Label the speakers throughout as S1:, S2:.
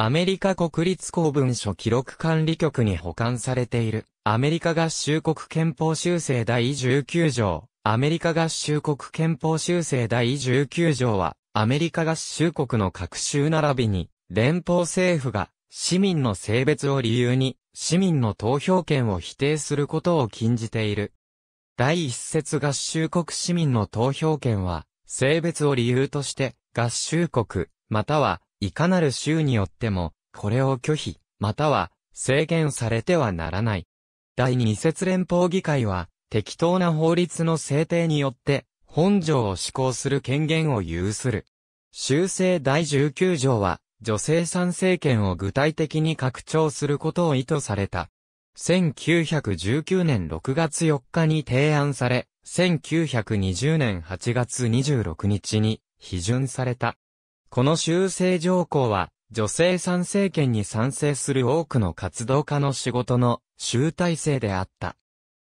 S1: アメリカ国立公文書記録管理局に保管されている、アメリカ合衆国憲法修正第19条、アメリカ合衆国憲法修正第19条は、アメリカ合衆国の各州並びに、連邦政府が、市民の性別を理由に、市民の投票権を否定することを禁じている。第一節合衆国市民の投票権は、性別を理由として、合衆国、またはいかなる州によっても、これを拒否、または制限されてはならない。第二節連邦議会は、適当な法律の制定によって、本条を施行する権限を有する。修正第19条は、女性参政権を具体的に拡張することを意図された。1919年6月4日に提案され、1920年8月26日に批准された。この修正条項は、女性参政権に賛成する多くの活動家の仕事の集大成であった。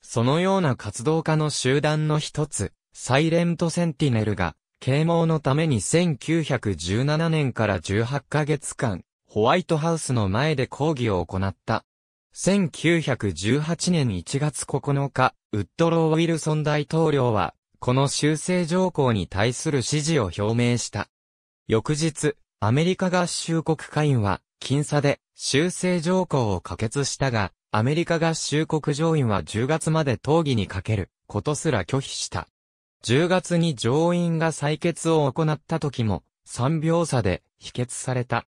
S1: そのような活動家の集団の一つ、サイレントセンティネルが、啓蒙のために1917年から18ヶ月間、ホワイトハウスの前で抗議を行った。1918年1月9日、ウッドロー・ウィルソン大統領は、この修正条項に対する支持を表明した。翌日、アメリカ合衆国下院は、僅差で修正条項を可決したが、アメリカ合衆国上院は10月まで討議にかけることすら拒否した。10月に上院が採決を行った時も、3秒差で否決された。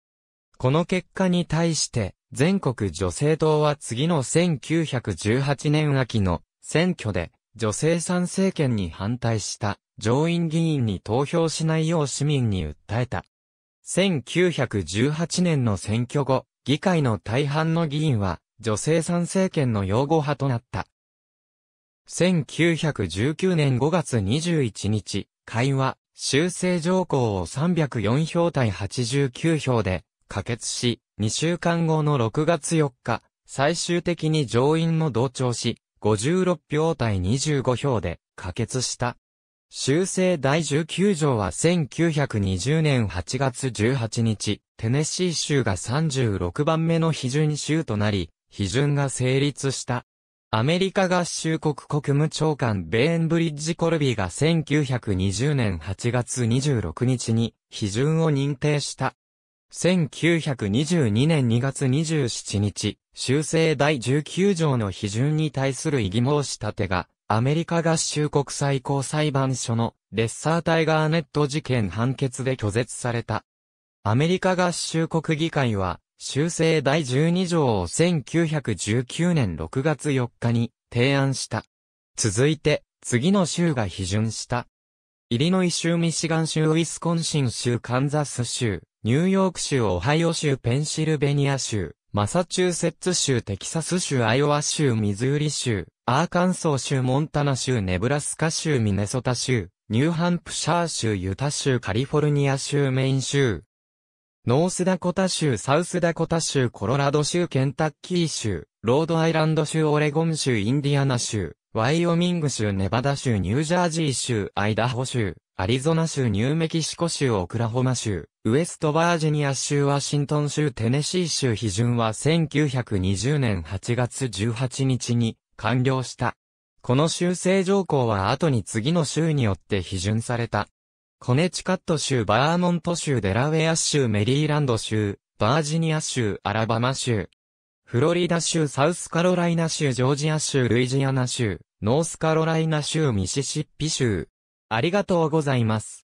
S1: この結果に対して、全国女性党は次の1918年秋の選挙で女性参政権に反対した上院議員に投票しないよう市民に訴えた。1918年の選挙後、議会の大半の議員は女性参政権の擁護派となった。1919年5月21日、会話、修正条項を304票対89票で可決し、2週間後の6月4日、最終的に上院も同調し、56票対25票で可決した。修正第19条は1920年8月18日、テネシー州が36番目の批准州となり、批准が成立した。アメリカ合衆国国務長官ベーンブリッジ・コルビーが1920年8月26日に批准を認定した。1922年2月27日、修正第19条の批准に対する異議申し立てが、アメリカ合衆国最高裁判所のレッサータイガーネット事件判決で拒絶された。アメリカ合衆国議会は、修正第12条を1919年6月4日に提案した。続いて、次の州が批准した。イリノイ州ミシガン州ウィスコンシン州カンザス州ニューヨーク州、オハイオ州、ペンシルベニア州、マサチューセッツ州、テキサス州、アイオワ州、ミズーリ州、アーカンソー州、モンタナ州、ネブラスカ州、ミネソタ州、ニューハンプシャー州、ユタ州、カリフォルニア州、メイン州、ノースダコタ州、サウスダコタ州、コロラド州、ケンタッキー州、ロードアイランド州、オレゴン州、インディアナ州、ワイオミング州、ネバダ州、ニュージャージー州、アイダホ州、アリゾナ州、ニューメキシコ州、オクラホマ州、ウェストバージニア州ワシントン州テネシー州批准は1920年8月18日に完了した。この修正条項は後に次の州によって批准された。コネチカット州、バーモント州、デラウェア州、メリーランド州、バージニア州、アラバマ州、フロリダ州、サウスカロライナ州、ジョージア州、ルイジアナ州、ノースカロライナ州、ミシシッピ州。ありがとうございます。